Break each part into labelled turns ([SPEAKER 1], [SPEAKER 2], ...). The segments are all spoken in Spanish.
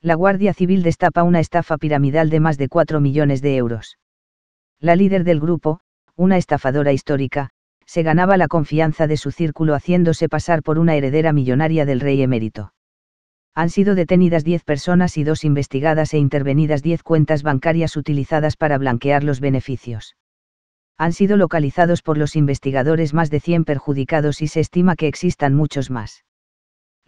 [SPEAKER 1] la Guardia Civil destapa una estafa piramidal de más de 4 millones de euros. La líder del grupo, una estafadora histórica, se ganaba la confianza de su círculo haciéndose pasar por una heredera millonaria del rey emérito. Han sido detenidas 10 personas y dos investigadas e intervenidas 10 cuentas bancarias utilizadas para blanquear los beneficios. Han sido localizados por los investigadores más de 100 perjudicados y se estima que existan muchos más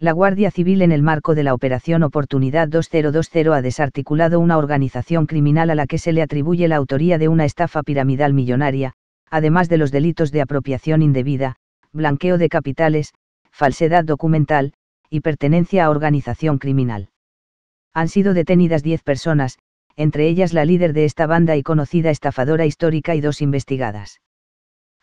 [SPEAKER 1] la Guardia Civil en el marco de la Operación Oportunidad 2020 ha desarticulado una organización criminal a la que se le atribuye la autoría de una estafa piramidal millonaria, además de los delitos de apropiación indebida, blanqueo de capitales, falsedad documental, y pertenencia a organización criminal. Han sido detenidas 10 personas, entre ellas la líder de esta banda y conocida estafadora histórica y dos investigadas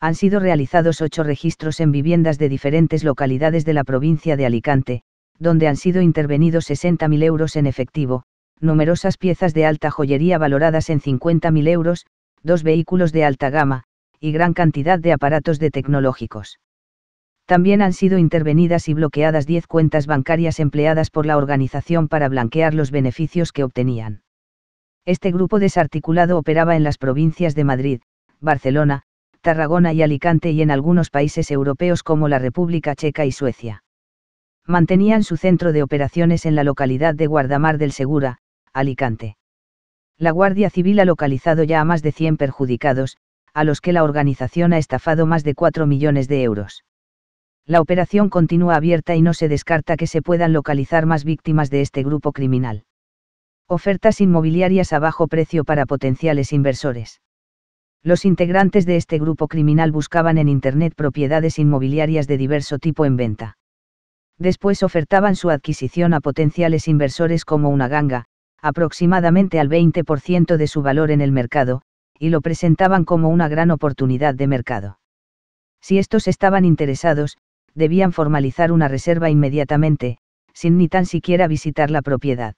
[SPEAKER 1] han sido realizados ocho registros en viviendas de diferentes localidades de la provincia de Alicante, donde han sido intervenidos 60.000 euros en efectivo, numerosas piezas de alta joyería valoradas en 50.000 euros, dos vehículos de alta gama, y gran cantidad de aparatos de tecnológicos. También han sido intervenidas y bloqueadas 10 cuentas bancarias empleadas por la organización para blanquear los beneficios que obtenían. Este grupo desarticulado operaba en las provincias de Madrid, Barcelona, Tarragona y Alicante y en algunos países europeos como la República Checa y Suecia. Mantenían su centro de operaciones en la localidad de Guardamar del Segura, Alicante. La Guardia Civil ha localizado ya a más de 100 perjudicados, a los que la organización ha estafado más de 4 millones de euros. La operación continúa abierta y no se descarta que se puedan localizar más víctimas de este grupo criminal. Ofertas inmobiliarias a bajo precio para potenciales inversores. Los integrantes de este grupo criminal buscaban en Internet propiedades inmobiliarias de diverso tipo en venta. Después ofertaban su adquisición a potenciales inversores como una ganga, aproximadamente al 20% de su valor en el mercado, y lo presentaban como una gran oportunidad de mercado. Si estos estaban interesados, debían formalizar una reserva inmediatamente, sin ni tan siquiera visitar la propiedad.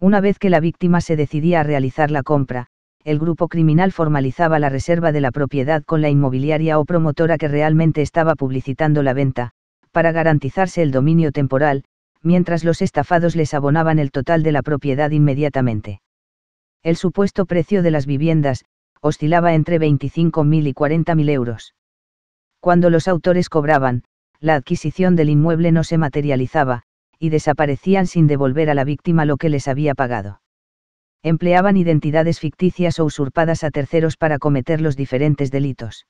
[SPEAKER 1] Una vez que la víctima se decidía a realizar la compra, el grupo criminal formalizaba la reserva de la propiedad con la inmobiliaria o promotora que realmente estaba publicitando la venta, para garantizarse el dominio temporal, mientras los estafados les abonaban el total de la propiedad inmediatamente. El supuesto precio de las viviendas, oscilaba entre 25.000 y 40.000 euros. Cuando los autores cobraban, la adquisición del inmueble no se materializaba, y desaparecían sin devolver a la víctima lo que les había pagado empleaban identidades ficticias o usurpadas a terceros para cometer los diferentes delitos.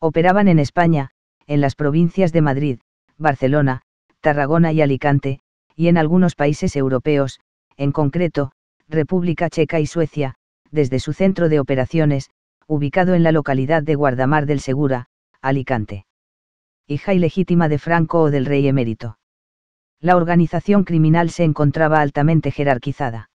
[SPEAKER 1] Operaban en España, en las provincias de Madrid, Barcelona, Tarragona y Alicante, y en algunos países europeos, en concreto, República Checa y Suecia, desde su centro de operaciones, ubicado en la localidad de Guardamar del Segura, Alicante. Hija ilegítima de Franco o del rey emérito. La organización criminal se encontraba altamente jerarquizada.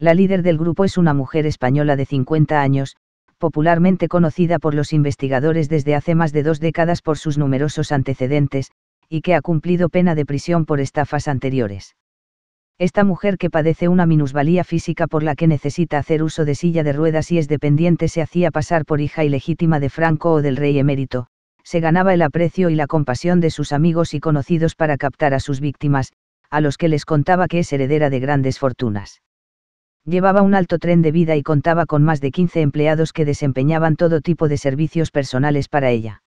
[SPEAKER 1] La líder del grupo es una mujer española de 50 años, popularmente conocida por los investigadores desde hace más de dos décadas por sus numerosos antecedentes, y que ha cumplido pena de prisión por estafas anteriores. Esta mujer que padece una minusvalía física por la que necesita hacer uso de silla de ruedas y es dependiente se hacía pasar por hija ilegítima de Franco o del rey emérito, se ganaba el aprecio y la compasión de sus amigos y conocidos para captar a sus víctimas, a los que les contaba que es heredera de grandes fortunas llevaba un alto tren de vida y contaba con más de 15 empleados que desempeñaban todo tipo de servicios personales para ella.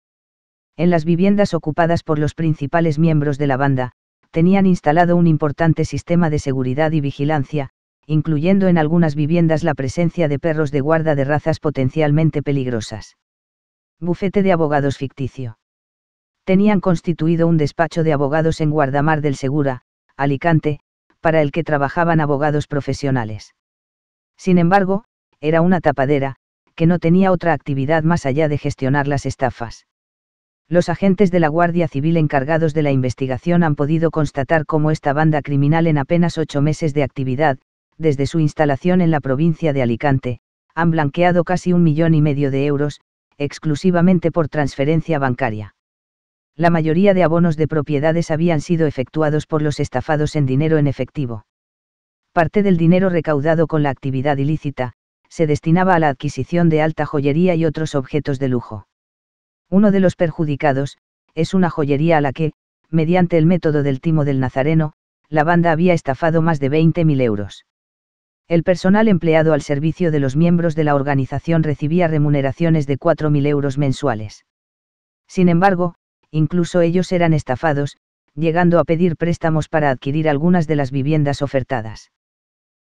[SPEAKER 1] En las viviendas ocupadas por los principales miembros de la banda, tenían instalado un importante sistema de seguridad y vigilancia, incluyendo en algunas viviendas la presencia de perros de guarda de razas potencialmente peligrosas. Bufete de abogados ficticio. Tenían constituido un despacho de abogados en Guardamar del Segura, Alicante, para el que trabajaban abogados profesionales. Sin embargo, era una tapadera, que no tenía otra actividad más allá de gestionar las estafas. Los agentes de la Guardia Civil encargados de la investigación han podido constatar cómo esta banda criminal en apenas ocho meses de actividad, desde su instalación en la provincia de Alicante, han blanqueado casi un millón y medio de euros, exclusivamente por transferencia bancaria. La mayoría de abonos de propiedades habían sido efectuados por los estafados en dinero en efectivo parte del dinero recaudado con la actividad ilícita, se destinaba a la adquisición de alta joyería y otros objetos de lujo. Uno de los perjudicados, es una joyería a la que, mediante el método del timo del Nazareno, la banda había estafado más de 20.000 euros. El personal empleado al servicio de los miembros de la organización recibía remuneraciones de 4.000 euros mensuales. Sin embargo, incluso ellos eran estafados, llegando a pedir préstamos para adquirir algunas de las viviendas ofertadas.